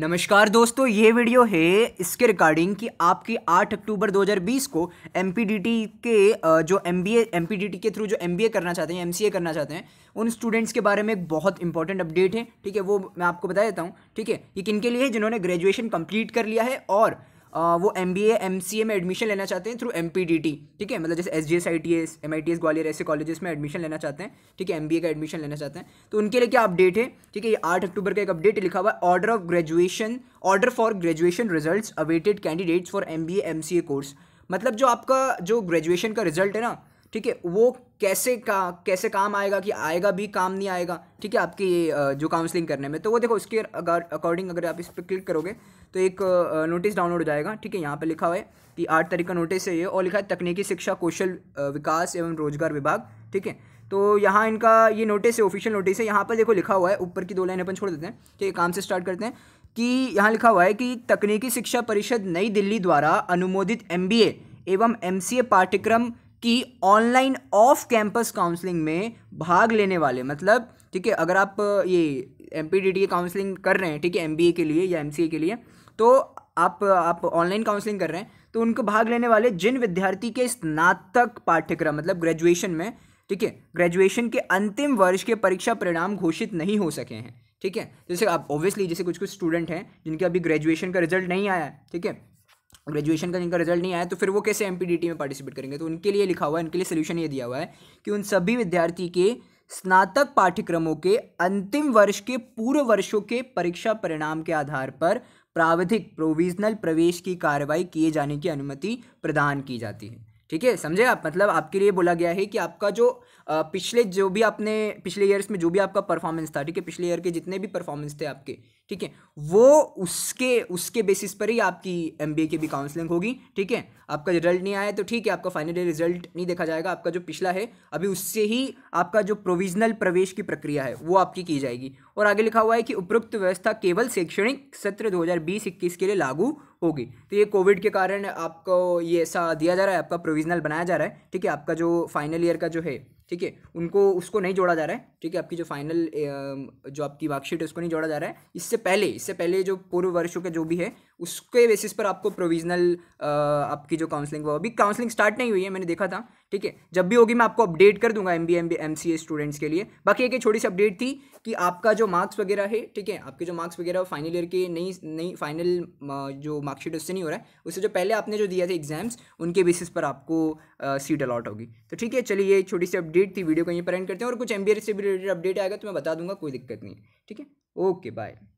नमस्कार दोस्तों ये वीडियो है इसके रिगार्डिंग कि आपकी 8 अक्टूबर 2020 को एम के जो एम बी के थ्रू जो एम करना चाहते हैं एम करना चाहते हैं उन स्टूडेंट्स के बारे में एक बहुत इंपॉर्टेंट अपडेट है ठीक है वो मैं आपको बता देता हूँ ठीक है ये किन के लिए है जिन्होंने ग्रेजुएशन कंप्लीट कर लिया है और वो M B M C A में एडमिशन लेना चाहते हैं through M P D T ठीक है मतलब जैसे S G S I T S M I T S Gwalior ऐसे कॉलेजेस में एडमिशन लेना चाहते हैं ठीक है एम बी ए का एडमिशन लेना चाहते हैं तो उनके लिए क्या अपडेट है ठीक है ये आठ अक्टूबर का एक अपडेट लिखा हुआ है order of graduation order for graduation result awaited candidates for M B A M C A course मतलब जो आपका जो ग्रेजुएशन का रिजल्ट है ना ठीक है वो कैसे का कैसे काम आएगा कि आएगा भी काम नहीं आएगा ठीक है आपकी जो काउंसलिंग करने में तो वो देखो उसके अगर अकॉर्डिंग अगर आप इस पर क्लिक करोगे तो एक नोटिस डाउनलोड हो जाएगा ठीक है यहाँ पर लिखा हुआ है कि आठ तारीख का नोटिस है ये और लिखा है तकनीकी शिक्षा कौशल विकास एवं रोजगार विभाग ठीक है तो यहाँ इनका ये नोटिस है ऑफिशियल नोटिस है यहाँ पर देखो लिखा हुआ है ऊपर की दो लाइन अपन छोड़ देते हैं ठीक है काम से स्टार्ट करते हैं कि यहाँ लिखा हुआ है कि तकनीकी शिक्षा परिषद नई दिल्ली द्वारा अनुमोदित एम एवं एम पाठ्यक्रम कि ऑनलाइन ऑफ कैंपस काउंसलिंग में भाग लेने वाले मतलब ठीक है अगर आप ये M P D T counselling कर रहे हैं ठीक है एम बी ए के लिए या एम सी ए के लिए तो आप आप ऑनलाइन काउंसलिंग कर रहे हैं तो उनको भाग लेने वाले जिन विद्यार्थी के स्नातक पाठ्यक्रम मतलब ग्रेजुएशन में ठीक है ग्रेजुएशन के अंतिम वर्ष के परीक्षा परिणाम घोषित नहीं हो सके हैं ठीक है जैसे आप ऑब्वियसली जैसे कुछ कुछ स्टूडेंट हैं जिनके अभी ग्रेजुएशन का रिजल्ट नहीं आया है ठीक है ग्रेजुएशन का जिनका रिजल्ट नहीं आया तो फिर वो कैसे एम में पार्टिसिपेट करेंगे तो उनके लिए लिखा हुआ है उनके लिए सोल्यूशन ये दिया हुआ है कि उन सभी विद्यार्थी के स्नातक पाठ्यक्रमों के अंतिम वर्ष के पूर्व वर्षों के परीक्षा परिणाम के आधार पर प्राविधिक प्रोविजनल प्रवेश की कार्रवाई किए जाने की अनुमति प्रदान की जाती है ठीक है समझे आप मतलब आपके लिए बोला गया है कि आपका जो पिछले जो भी आपने पिछले ईयर्स में जो भी आपका परफॉर्मेंस था ठीक है पिछले ईयर के जितने भी परफॉर्मेंस थे आपके ठीक है वो उसके उसके बेसिस पर ही आपकी एम की भी काउंसलिंग होगी ठीक है आपका रिजल्ट नहीं आया तो ठीक है आपका फाइनल रिजल्ट नहीं देखा जाएगा आपका जो पिछला है अभी उससे ही आपका जो प्रोविजनल प्रवेश की प्रक्रिया है वो आपकी की जाएगी और आगे लिखा हुआ है कि उपयुक्त व्यवस्था केवल शैक्षणिक सत्र दो हज़ार के लिए लागू होगी तो ये कोविड के कारण आपको ये ऐसा दिया जा रहा है आपका प्रोविजनल बनाया जा रहा है ठीक है आपका जो फाइनल ईयर का जो है ठीक है उनको उसको नहीं जोड़ा जा रहा है ठीक है आपकी जो फाइनल जो आपकी मार्कशीट है उसको नहीं जोड़ा जा रहा है इससे पहले इससे पहले जो पूर्व वर्षों के जो भी है उसके बेसिस पर आपको प्रोविजनल आपकी जो काउंसलिंग वो अभी काउंसलिंग स्टार्ट नहीं हुई है मैंने देखा था ठीक है जब भी होगी मैं आपको अपडेट कर दूंगा M B M B M C A students के लिए बाकी एक छोटी सी अपडेट थी कि आपका जो मार्क्स वगैरह है ठीक है आपके जो मार्क्स वगैरह फाइनल ईयर के नई नई फाइनल जो मार्कशीट उससे नहीं हो रहा है उससे जो पहले आपने जो दिया था एग्जाम्स उनके बेसिस पर आपको सीट अलॉट होगी तो ठीक है चलिए ये छोटी सी अपडेट थी वीडियो को यहीं पर एंड करते हैं और कुछ एम बी से भी रिलेटेड अपडेट आएगा तो मैं बता दूंगा कोई दिक्कत नहीं ठीक है ओके बाय